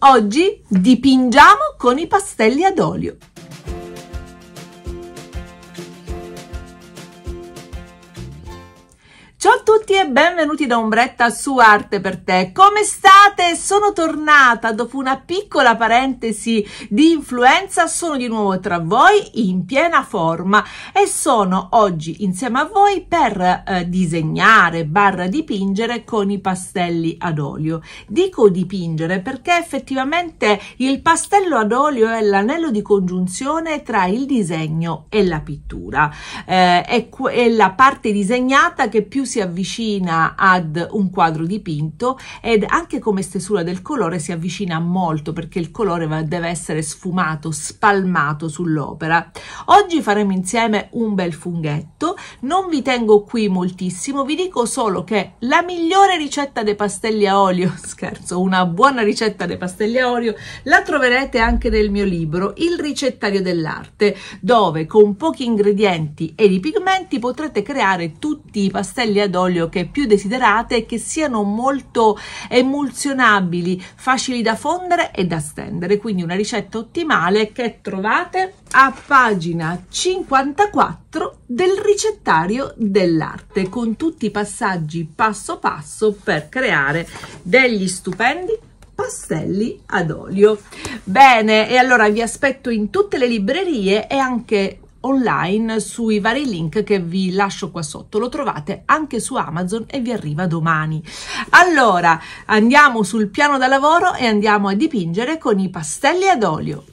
Oggi dipingiamo con i pastelli ad olio. Ciao a tutti e benvenuti da Ombretta su Arte per te. Come state? Sono tornata dopo una piccola parentesi di influenza, sono di nuovo tra voi in piena forma e sono oggi insieme a voi per eh, disegnare barra dipingere con i pastelli ad olio. Dico dipingere perché effettivamente il pastello ad olio è l'anello di congiunzione tra il disegno e la pittura eh, è, è la parte disegnata che più si avvicina ad un quadro dipinto ed anche come stesura del colore si avvicina molto perché il colore va, deve essere sfumato, spalmato sull'opera. Oggi faremo insieme un bel funghetto, non vi tengo qui moltissimo, vi dico solo che la migliore ricetta dei pastelli a olio, scherzo, una buona ricetta dei pastelli a olio, la troverete anche nel mio libro Il ricettario dell'arte, dove con pochi ingredienti ed i pigmenti potrete creare tutti i pastelli ad d'olio che più desiderate e che siano molto emulsionabili, facili da fondere e da stendere. Quindi una ricetta ottimale che trovate a pagina 54 del ricettario dell'arte con tutti i passaggi passo passo per creare degli stupendi pastelli ad olio. Bene, e allora vi aspetto in tutte le librerie e anche online sui vari link che vi lascio qua sotto. Lo trovate anche su Amazon e vi arriva domani. Allora, andiamo sul piano da lavoro e andiamo a dipingere con i pastelli ad olio.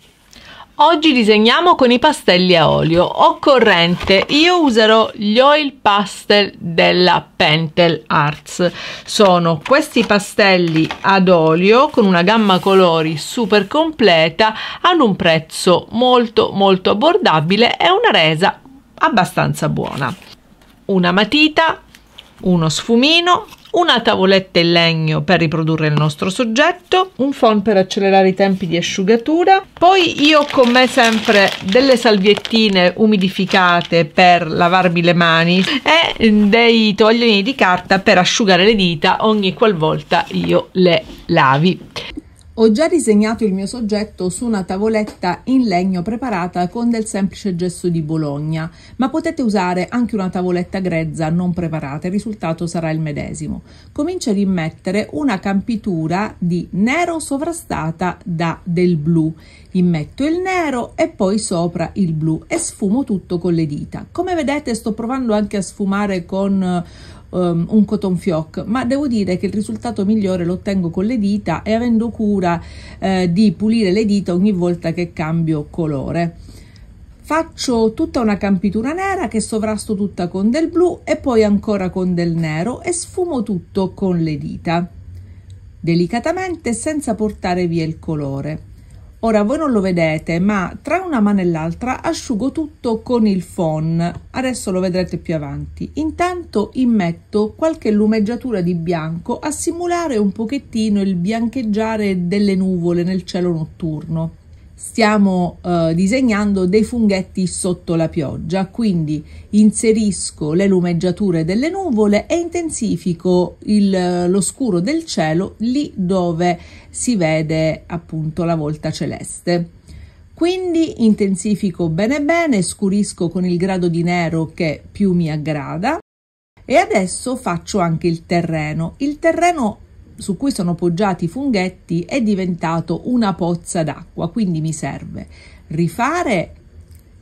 Oggi disegniamo con i pastelli a olio. Occorrente, io userò gli oil pastel della Pentel Arts. Sono questi pastelli ad olio con una gamma colori super completa hanno un prezzo molto molto abbordabile e una resa abbastanza buona. Una matita, uno sfumino, una tavoletta in legno per riprodurre il nostro soggetto, un phon per accelerare i tempi di asciugatura, poi io ho con me sempre delle salviettine umidificate per lavarmi le mani e dei toglioni di carta per asciugare le dita ogni qualvolta io le lavi. Ho già disegnato il mio soggetto su una tavoletta in legno preparata con del semplice gesso di Bologna, ma potete usare anche una tavoletta grezza non preparata, il risultato sarà il medesimo. Comincio ad immettere una campitura di nero sovrastata da del blu. Immetto il nero e poi sopra il blu e sfumo tutto con le dita. Come vedete sto provando anche a sfumare con um, un cotton fioc, ma devo dire che il risultato migliore lo ottengo con le dita e avendo cura eh, di pulire le dita ogni volta che cambio colore. Faccio tutta una campitura nera che sovrasto tutta con del blu e poi ancora con del nero e sfumo tutto con le dita, delicatamente senza portare via il colore. Ora voi non lo vedete, ma tra una mano e l'altra asciugo tutto con il phon. Adesso lo vedrete più avanti. Intanto immetto qualche lumeggiatura di bianco a simulare un pochettino il biancheggiare delle nuvole nel cielo notturno stiamo eh, disegnando dei funghetti sotto la pioggia, quindi inserisco le lumeggiature delle nuvole e intensifico lo scuro del cielo lì dove si vede appunto la volta celeste. Quindi intensifico bene bene, scurisco con il grado di nero che più mi aggrada e adesso faccio anche il terreno. Il terreno su cui sono poggiati i funghetti è diventato una pozza d'acqua, quindi mi serve rifare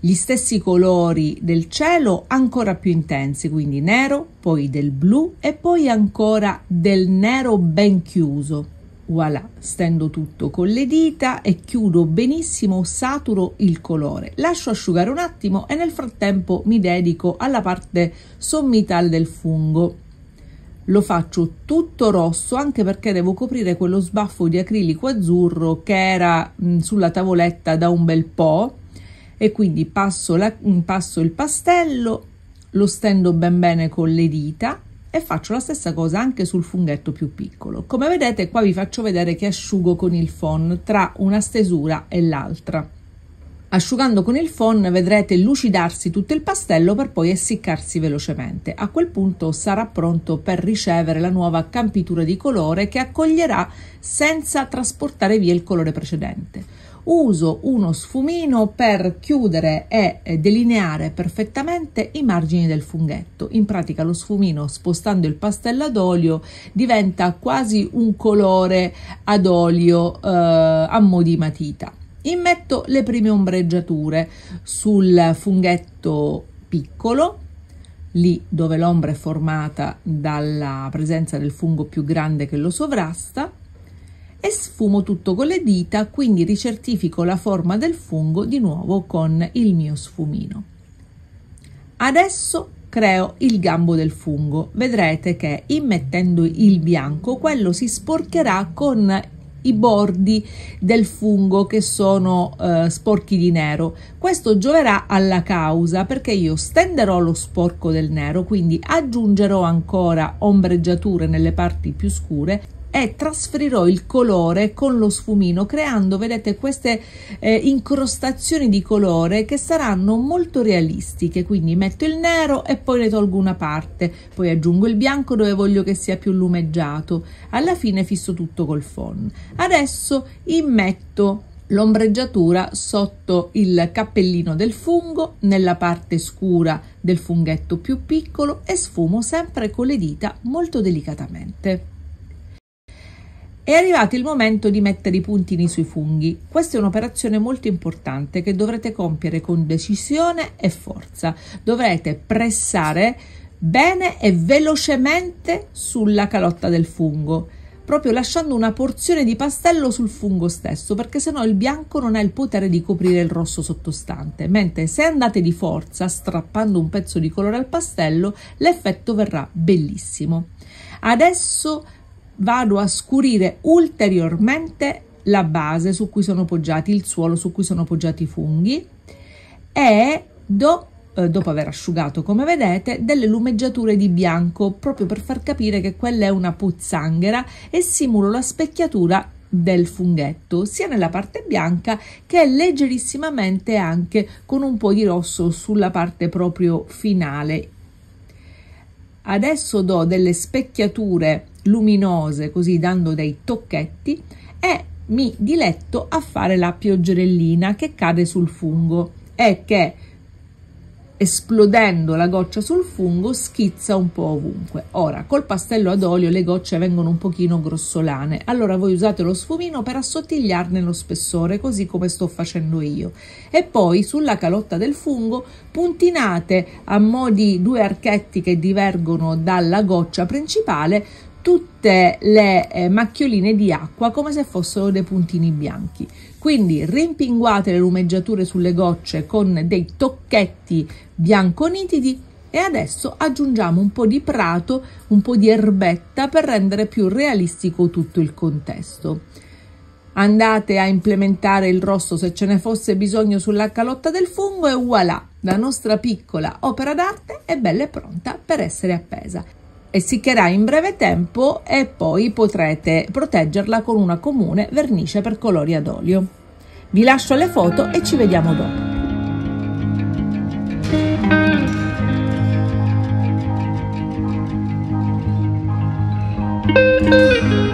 gli stessi colori del cielo ancora più intensi, quindi nero, poi del blu e poi ancora del nero ben chiuso. Voilà, stendo tutto con le dita e chiudo benissimo, saturo il colore. Lascio asciugare un attimo e nel frattempo mi dedico alla parte sommitale del fungo lo faccio tutto rosso anche perché devo coprire quello sbaffo di acrilico azzurro che era mh, sulla tavoletta da un bel po' e quindi passo, la, passo il pastello, lo stendo ben bene con le dita e faccio la stessa cosa anche sul funghetto più piccolo. Come vedete qua vi faccio vedere che asciugo con il phon tra una stesura e l'altra. Asciugando con il phon vedrete lucidarsi tutto il pastello per poi essiccarsi velocemente. A quel punto sarà pronto per ricevere la nuova campitura di colore che accoglierà senza trasportare via il colore precedente. Uso uno sfumino per chiudere e delineare perfettamente i margini del funghetto. In pratica lo sfumino spostando il pastello ad olio diventa quasi un colore ad olio eh, a mo' di matita immetto le prime ombreggiature sul funghetto piccolo lì dove l'ombra è formata dalla presenza del fungo più grande che lo sovrasta e sfumo tutto con le dita, quindi ricertifico la forma del fungo di nuovo con il mio sfumino. Adesso creo il gambo del fungo. Vedrete che immettendo il bianco quello si sporcherà con i bordi del fungo che sono eh, sporchi di nero. Questo gioverà alla causa perché io stenderò lo sporco del nero, quindi aggiungerò ancora ombreggiature nelle parti più scure e trasferirò il colore con lo sfumino creando vedete queste eh, incrostazioni di colore che saranno molto realistiche quindi metto il nero e poi ne tolgo una parte poi aggiungo il bianco dove voglio che sia più lumeggiato alla fine fisso tutto col phon adesso immetto l'ombreggiatura sotto il cappellino del fungo, nella parte scura del funghetto più piccolo e sfumo sempre con le dita molto delicatamente. È arrivato il momento di mettere i puntini sui funghi. Questa è un'operazione molto importante che dovrete compiere con decisione e forza. Dovrete pressare bene e velocemente sulla calotta del fungo, proprio lasciando una porzione di pastello sul fungo stesso, perché sennò il bianco non ha il potere di coprire il rosso sottostante, mentre se andate di forza, strappando un pezzo di colore al pastello, l'effetto verrà bellissimo. Adesso vado a scurire ulteriormente la base su cui sono poggiati, il suolo su cui sono poggiati i funghi e do, eh, dopo aver asciugato come vedete delle lumeggiature di bianco proprio per far capire che quella è una pozzanghera e simulo la specchiatura del funghetto sia nella parte bianca che leggerissimamente anche con un po' di rosso sulla parte proprio finale adesso do delle specchiature luminose, così dando dei tocchetti, e mi diletto a fare la pioggerellina che cade sul fungo e che esplodendo la goccia sul fungo schizza un po' ovunque. Ora, col pastello ad olio le gocce vengono un pochino grossolane, allora voi usate lo sfumino per assottigliarne lo spessore, così come sto facendo io. E poi sulla calotta del fungo puntinate a mo' di due archetti che divergono dalla goccia principale tutte le eh, macchioline di acqua come se fossero dei puntini bianchi. Quindi rimpinguate le lumeggiature sulle gocce con dei tocchetti bianco nitidi e adesso aggiungiamo un po' di prato, un po' di erbetta per rendere più realistico tutto il contesto. Andate a implementare il rosso se ce ne fosse bisogno sulla calotta del fungo e voilà, la nostra piccola opera d'arte è bella e pronta per essere appesa essiccherà in breve tempo e poi potrete proteggerla con una comune vernice per colori ad olio. Vi lascio le foto e ci vediamo dopo. Thank you.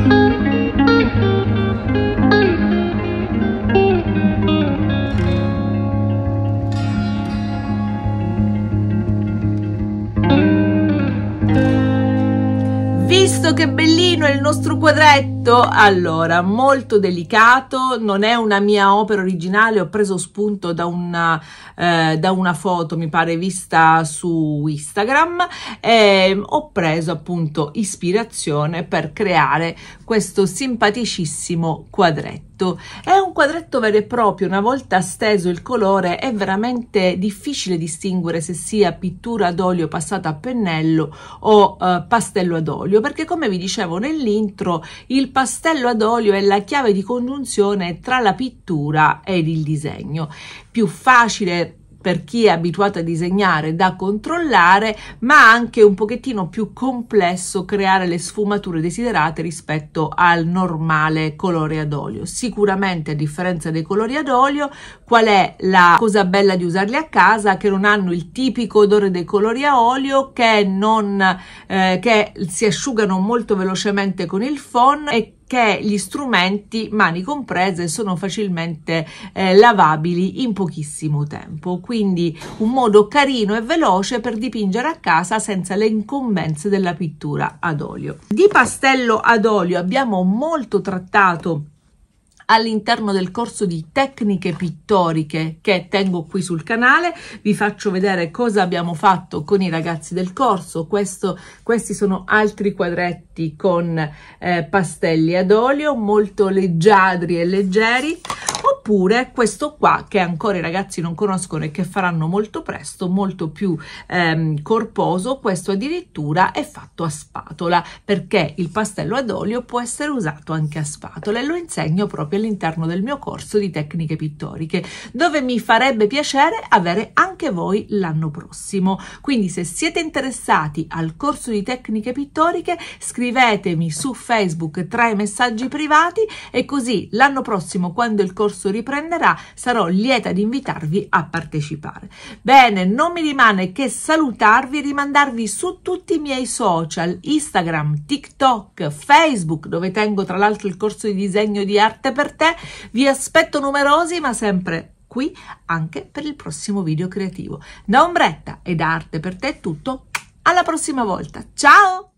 visto che bellino è il nostro quadretto? scritto allora molto delicato non è una mia opera originale ho preso spunto da una, eh, da una foto mi pare vista su instagram E ehm, ho preso appunto ispirazione per creare questo simpaticissimo quadretto è un quadretto vero e proprio una volta steso il colore è veramente difficile distinguere se sia pittura ad olio passata a pennello o eh, pastello ad olio perché come vi dicevo nell'intro il pastello ad olio è la chiave di congiunzione tra la pittura ed il disegno. Più facile per chi è abituato a disegnare da controllare, ma anche un pochettino più complesso creare le sfumature desiderate rispetto al normale colore ad olio. Sicuramente a differenza dei colori ad olio, qual è la cosa bella di usarli a casa che non hanno il tipico odore dei colori a olio che non eh, che si asciugano molto velocemente con il phon e che gli strumenti, mani comprese, sono facilmente eh, lavabili in pochissimo tempo. Quindi un modo carino e veloce per dipingere a casa senza le incombenze della pittura ad olio. Di pastello ad olio abbiamo molto trattato all'interno del corso di tecniche pittoriche che tengo qui sul canale. Vi faccio vedere cosa abbiamo fatto con i ragazzi del corso. Questo, questi sono altri quadretti con eh, pastelli ad olio, molto leggiadri e leggeri oppure questo qua che ancora i ragazzi non conoscono e che faranno molto presto, molto più ehm, corposo, questo addirittura è fatto a spatola perché il pastello ad olio può essere usato anche a spatola e lo insegno proprio all'interno del mio corso di tecniche pittoriche dove mi farebbe piacere avere anche voi l'anno prossimo. Quindi se siete interessati al corso di tecniche pittoriche scrivetemi su Facebook tra i messaggi privati e così l'anno prossimo quando il corso riprenderà, sarò lieta di invitarvi a partecipare. Bene, non mi rimane che salutarvi e rimandarvi su tutti i miei social, Instagram, TikTok, Facebook, dove tengo tra l'altro il corso di disegno di arte per te. Vi aspetto numerosi, ma sempre qui anche per il prossimo video creativo. Da Ombretta ed Arte per te è tutto. Alla prossima volta. Ciao!